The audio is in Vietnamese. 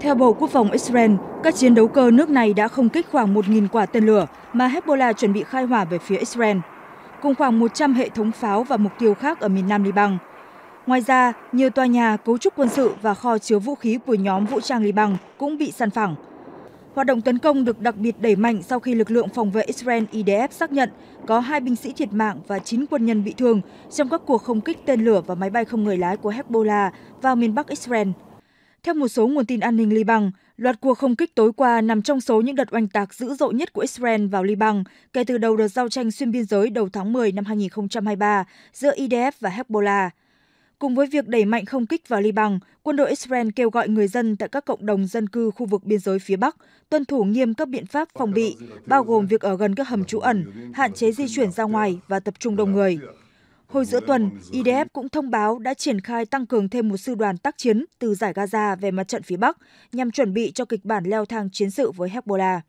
Theo Bộ Quốc phòng Israel, các chiến đấu cơ nước này đã không kích khoảng 1.000 quả tên lửa mà Hezbollah chuẩn bị khai hỏa về phía Israel, cùng khoảng 100 hệ thống pháo và mục tiêu khác ở miền nam Liban. Ngoài ra, nhiều tòa nhà, cấu trúc quân sự và kho chứa vũ khí của nhóm vũ trang Liban cũng bị săn phẳng. Hoạt động tấn công được đặc biệt đẩy mạnh sau khi lực lượng phòng vệ Israel IDF xác nhận có hai binh sĩ thiệt mạng và 9 quân nhân bị thương trong các cuộc không kích tên lửa và máy bay không người lái của Hezbollah vào miền Bắc Israel. Theo một số nguồn tin an ninh Liban, loạt cuộc không kích tối qua nằm trong số những đợt oanh tạc dữ dội nhất của Israel vào Liban kể từ đầu đợt giao tranh xuyên biên giới đầu tháng 10 năm 2023 giữa IDF và Hezbollah. Cùng với việc đẩy mạnh không kích vào Liban, quân đội Israel kêu gọi người dân tại các cộng đồng dân cư khu vực biên giới phía Bắc tuân thủ nghiêm các biện pháp phòng bị, bao gồm việc ở gần các hầm trú ẩn, hạn chế di chuyển ra ngoài và tập trung đông người. Hồi giữa tuần, IDF cũng thông báo đã triển khai tăng cường thêm một sư đoàn tác chiến từ giải Gaza về mặt trận phía Bắc nhằm chuẩn bị cho kịch bản leo thang chiến sự với Hezbollah.